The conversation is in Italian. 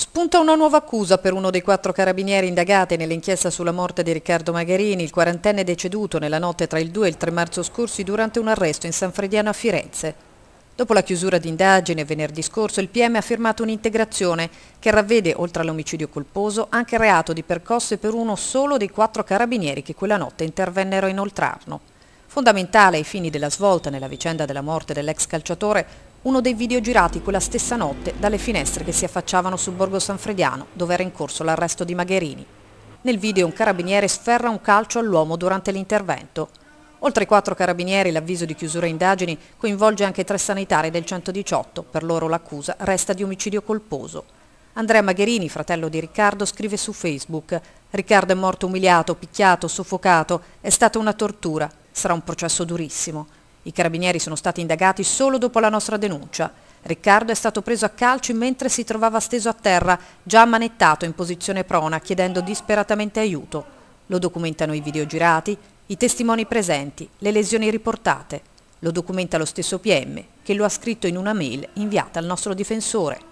Spunta una nuova accusa per uno dei quattro carabinieri indagati nell'inchiesta sulla morte di Riccardo Magherini, il quarantenne deceduto nella notte tra il 2 e il 3 marzo scorsi durante un arresto in San Frediano a Firenze. Dopo la chiusura d'indagine venerdì scorso, il PM ha firmato un'integrazione che ravvede, oltre all'omicidio colposo, anche reato di percosse per uno solo dei quattro carabinieri che quella notte intervennero a inoltrarlo. Fondamentale ai fini della svolta nella vicenda della morte dell'ex calciatore uno dei video girati quella stessa notte dalle finestre che si affacciavano sul borgo Sanfrediano, dove era in corso l'arresto di Magherini. Nel video un carabiniere sferra un calcio all'uomo durante l'intervento. Oltre ai quattro carabinieri l'avviso di chiusura indagini coinvolge anche tre sanitari del 118, per loro l'accusa resta di omicidio colposo. Andrea Magherini, fratello di Riccardo, scrive su Facebook Riccardo è morto umiliato, picchiato, soffocato, è stata una tortura, sarà un processo durissimo. I carabinieri sono stati indagati solo dopo la nostra denuncia. Riccardo è stato preso a calci mentre si trovava steso a terra, già manettato in posizione prona, chiedendo disperatamente aiuto. Lo documentano i video girati, i testimoni presenti, le lesioni riportate. Lo documenta lo stesso PM, che lo ha scritto in una mail inviata al nostro difensore.